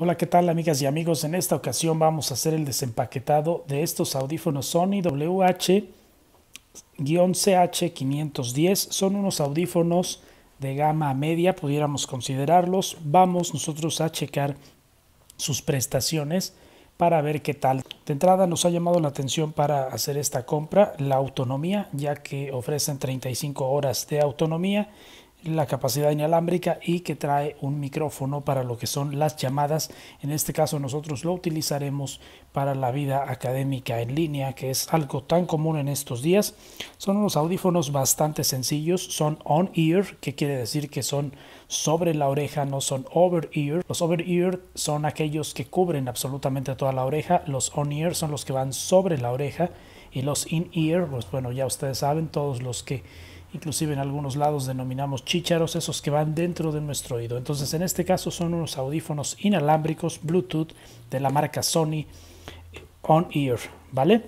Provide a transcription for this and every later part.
Hola, ¿qué tal amigas y amigos? En esta ocasión vamos a hacer el desempaquetado de estos audífonos Sony WH-CH510. Son unos audífonos de gama media, pudiéramos considerarlos. Vamos nosotros a checar sus prestaciones para ver qué tal. De entrada nos ha llamado la atención para hacer esta compra la autonomía, ya que ofrecen 35 horas de autonomía la capacidad inalámbrica y que trae un micrófono para lo que son las llamadas. En este caso nosotros lo utilizaremos para la vida académica en línea, que es algo tan común en estos días. Son unos audífonos bastante sencillos, son on ear, que quiere decir que son sobre la oreja, no son over ear. Los over ear son aquellos que cubren absolutamente toda la oreja, los on ear son los que van sobre la oreja y los in ear, pues bueno, ya ustedes saben, todos los que inclusive en algunos lados denominamos chícharos, esos que van dentro de nuestro oído. Entonces, en este caso son unos audífonos inalámbricos Bluetooth de la marca Sony eh, On Ear, ¿vale?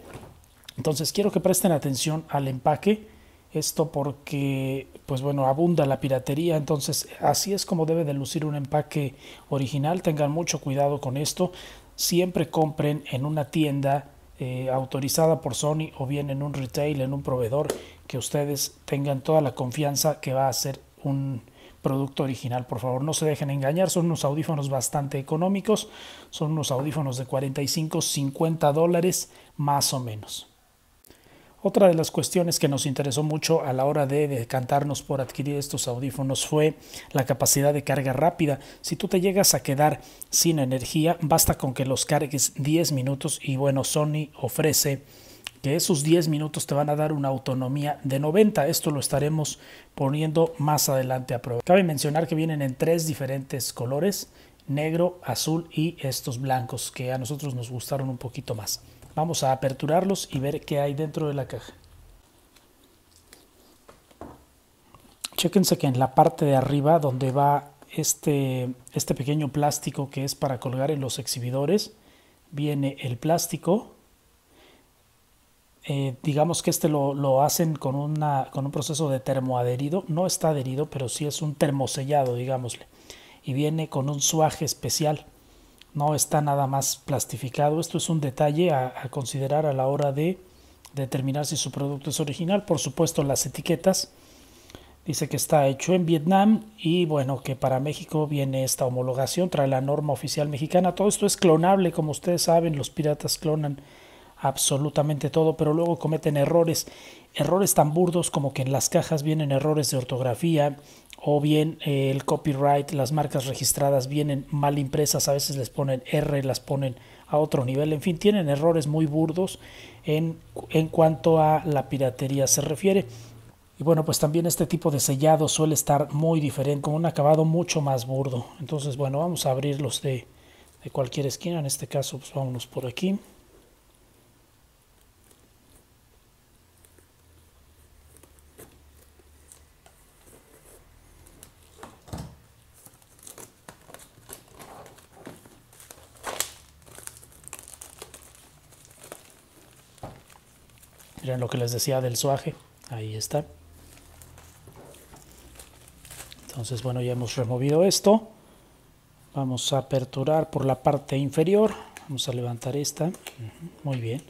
Entonces, quiero que presten atención al empaque, esto porque, pues bueno, abunda la piratería, entonces así es como debe de lucir un empaque original, tengan mucho cuidado con esto, siempre compren en una tienda eh, autorizada por Sony o bien en un retail, en un proveedor que ustedes tengan toda la confianza que va a ser un producto original. Por favor, no se dejen engañar, son unos audífonos bastante económicos, son unos audífonos de 45, 50 dólares más o menos. Otra de las cuestiones que nos interesó mucho a la hora de decantarnos por adquirir estos audífonos fue la capacidad de carga rápida. Si tú te llegas a quedar sin energía, basta con que los cargues 10 minutos y bueno, Sony ofrece que esos 10 minutos te van a dar una autonomía de 90. Esto lo estaremos poniendo más adelante a prueba. Cabe mencionar que vienen en tres diferentes colores, negro, azul y estos blancos que a nosotros nos gustaron un poquito más. Vamos a aperturarlos y ver qué hay dentro de la caja. Chéquense que en la parte de arriba donde va este, este pequeño plástico que es para colgar en los exhibidores, viene el plástico, eh, digamos que este lo, hacen con, una, con un proceso de termoadherido, no está adherido, pero sí es un termosellado, digámosle, y viene con un suaje especial, no está nada más plastificado, esto es un detalle a, a considerar a la hora de determinar si su producto es original, por supuesto las etiquetas, dice que está hecho en Vietnam y bueno, que para México viene esta homologación, trae la norma oficial mexicana, todo esto es clonable, como ustedes saben, los piratas clonan absolutamente todo, pero luego cometen errores, errores tan burdos como que en las cajas vienen errores de ortografía o bien eh, el copyright, las marcas registradas vienen mal impresas, a veces les ponen R, las ponen a otro nivel, en fin, tienen errores muy burdos en, en cuanto a la piratería se refiere. Y bueno, pues también este tipo de sellado suele estar muy diferente, con un acabado mucho más burdo. Entonces, bueno, vamos a abrirlos de, de cualquier esquina. En este caso, pues vámonos por aquí. Miren lo que les decía del suaje. Ahí está. Entonces, bueno, ya hemos removido esto. Vamos a aperturar por la parte inferior. Vamos a levantar esta. Muy bien.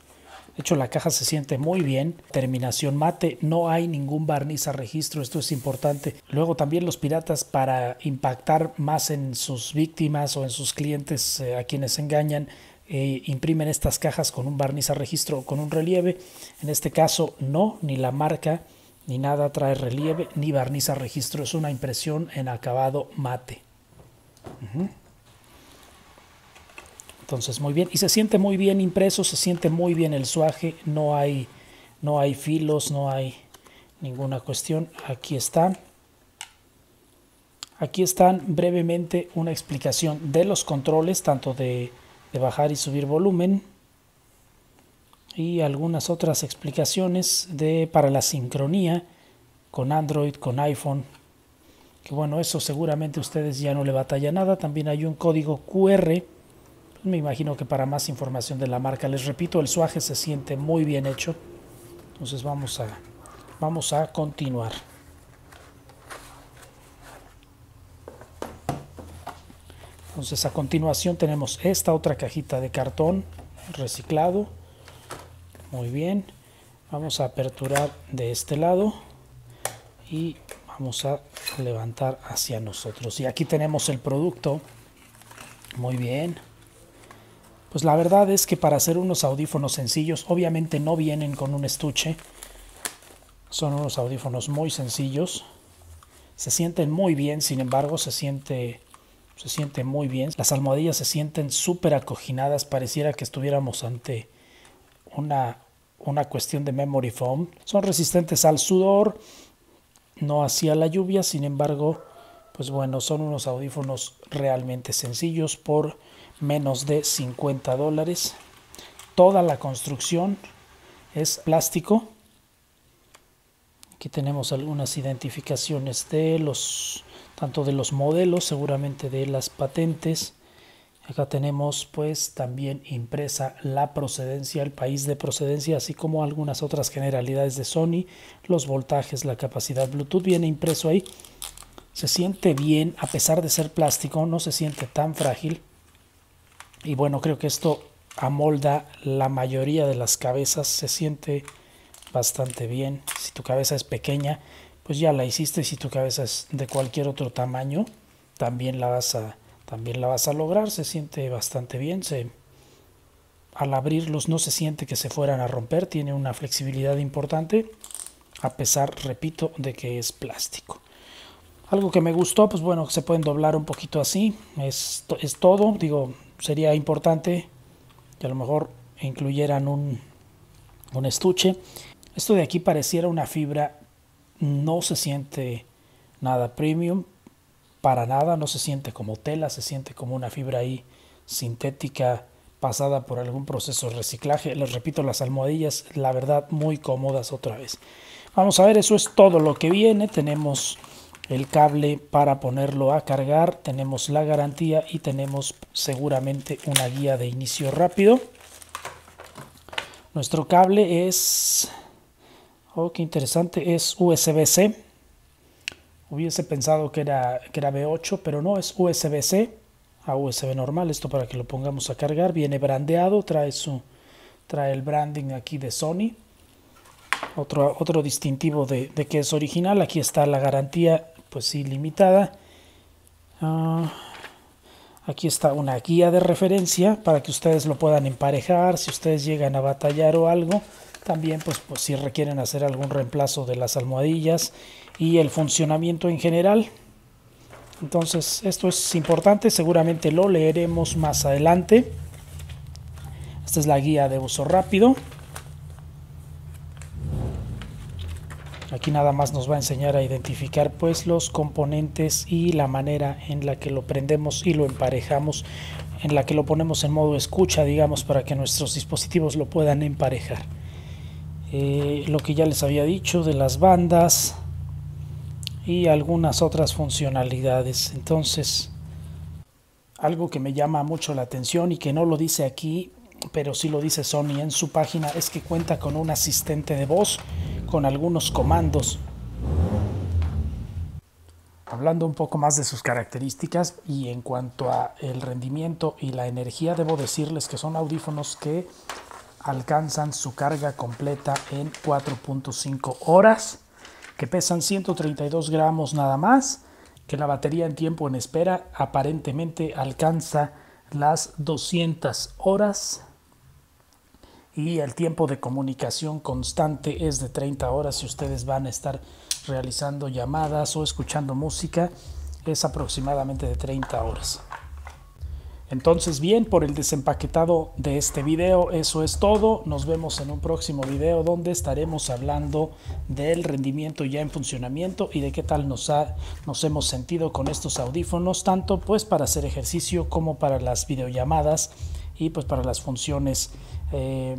De hecho, la caja se siente muy bien. Terminación mate. No hay ningún barniz a registro. Esto es importante. Luego también los piratas para impactar más en sus víctimas o en sus clientes eh, a quienes engañan eh, imprimen estas cajas con un barniz a registro o con un relieve. En este caso no, ni la marca ni nada trae relieve ni barniz a registro. Es una impresión en acabado mate. Entonces muy bien. Y se siente muy bien impreso, se siente muy bien el suaje. No hay, no hay filos, no hay ninguna cuestión. Aquí están. Aquí están brevemente una explicación de los controles, tanto de de bajar y subir volumen y algunas otras explicaciones de, para la sincronía con Android, con iPhone. Que bueno, eso seguramente ustedes ya no le batalla nada. También hay un código QR. me imagino que para más información de la marca, les repito, el suaje se siente muy bien hecho. Entonces vamos a, vamos a continuar. Entonces a continuación tenemos esta otra cajita de cartón reciclado. Muy bien. Vamos a aperturar de este lado y vamos a levantar hacia nosotros. Y aquí tenemos el producto. Muy bien. Pues la verdad es que para hacer unos audífonos sencillos, obviamente no vienen con un estuche. Son unos audífonos muy sencillos. Se sienten muy bien, sin embargo, se siente se siente muy bien. Las almohadillas se sienten súper acoginadas, pareciera que estuviéramos ante una, una cuestión de memory foam. Son resistentes al sudor, no hacia la lluvia, sin embargo, pues bueno, son unos audífonos realmente sencillos por menos de 50 dólares. Toda la construcción es plástico. Aquí tenemos algunas identificaciones de los tanto de los modelos, seguramente de las patentes. Acá tenemos pues también impresa la procedencia, el país de procedencia, así como algunas otras generalidades de Sony, los voltajes, la capacidad Bluetooth viene impreso ahí. Se siente bien, a pesar de ser plástico, no se siente tan frágil. Y bueno, creo que esto amolda la mayoría de las cabezas, se siente bastante bien. Si tu cabeza es pequeña, pues ya la hiciste. Si tu cabeza es de cualquier otro tamaño, también la vas a, también la vas a lograr. Se siente bastante bien. Se, al abrirlos no se siente que se fueran a romper. Tiene una flexibilidad importante, a pesar, repito, de que es plástico. Algo que me gustó, pues bueno, se pueden doblar un poquito así. Es, es todo. Digo, sería importante que a lo mejor incluyeran un, un estuche. Esto de aquí pareciera una fibra no se siente nada premium, para nada, no se siente como tela, se siente como una fibra ahí sintética pasada por algún proceso de reciclaje. Les repito, las almohadillas, la verdad, muy cómodas otra vez. Vamos a ver, eso es todo lo que viene. Tenemos el cable para ponerlo a cargar, tenemos la garantía y tenemos seguramente una guía de inicio rápido. Nuestro cable es Oh, qué interesante. Es USB-C. Hubiese pensado que era, que B8, pero no, es USB-C a USB normal. Esto para que lo pongamos a cargar. Viene brandeado, trae, su, trae el branding aquí de Sony. Otro, otro distintivo de, que es original. Aquí está la garantía, pues sí, limitada. Ah, aquí está una guía de referencia para que ustedes lo puedan emparejar si ustedes llegan a batallar o algo también pues, pues, si requieren hacer algún reemplazo de las almohadillas y el funcionamiento en general. Entonces esto es importante, seguramente lo leeremos más adelante. Esta es la guía de uso rápido. Aquí nada más nos va a enseñar a identificar pues los componentes y la manera en la que lo prendemos y lo emparejamos, en la que lo ponemos en modo escucha, digamos, para que nuestros dispositivos lo puedan emparejar. Eh, lo que ya les había dicho de las bandas y algunas otras funcionalidades. Entonces, algo que me llama mucho la atención y que no lo dice aquí, pero sí lo dice Sony en su página, es que cuenta con un asistente de voz con algunos comandos. Hablando un poco más de sus características y en cuanto a el rendimiento y la energía, debo decirles que son audífonos que alcanzan su carga completa en 4.5 horas, que pesan 132 gramos nada más, que la batería en tiempo en espera aparentemente alcanza las 200 horas y el tiempo de comunicación constante es de 30 horas si ustedes van a estar realizando llamadas o escuchando música es aproximadamente de 30 horas. Entonces bien, por el desempaquetado de este video, eso es todo. Nos vemos en un próximo video donde estaremos hablando del rendimiento ya en funcionamiento y de qué tal nos, nos hemos sentido con estos audífonos, tanto pues para hacer ejercicio como para las videollamadas y pues para las funciones eh,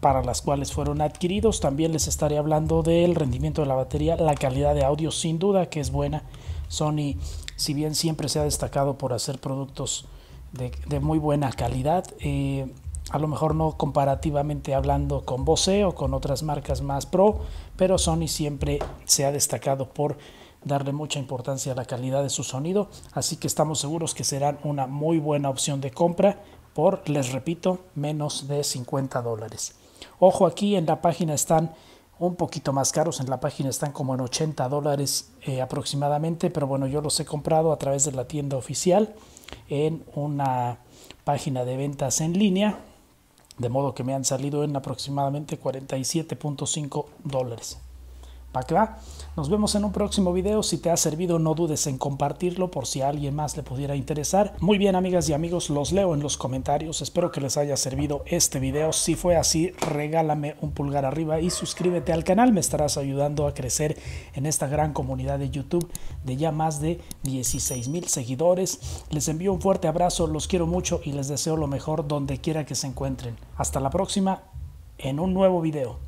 para las cuales fueron adquiridos. También les estaré hablando del rendimiento de la batería, la calidad de audio sin duda que es buena. Sony, si bien siempre se ha destacado por hacer productos de, muy buena calidad. Eh, a lo mejor no comparativamente hablando con Bose o con otras marcas más pro, pero Sony siempre se ha destacado por darle mucha importancia a la calidad de su sonido, así que estamos seguros que serán una muy buena opción de compra por, les repito, menos de 50 dólares. Ojo aquí, en la página están un poquito más caros, en la página están como en 80 dólares eh, aproximadamente, pero bueno, yo los he comprado a través de la tienda oficial en una página de ventas en línea, de modo que me han salido en aproximadamente 47.5 dólares. ¿Pa va? Nos vemos en un próximo video. Si te ha servido, no dudes en compartirlo por si a alguien más le pudiera interesar. Muy bien, amigas y amigos, los leo en los comentarios. Espero que les haya servido este video. Si fue así, regálame un pulgar arriba y suscríbete al canal. Me estarás ayudando a crecer en esta gran comunidad de YouTube de ya más de 16 mil seguidores. Les envío un fuerte abrazo, los quiero mucho y les deseo lo mejor donde quiera que se encuentren. Hasta la próxima en un nuevo video.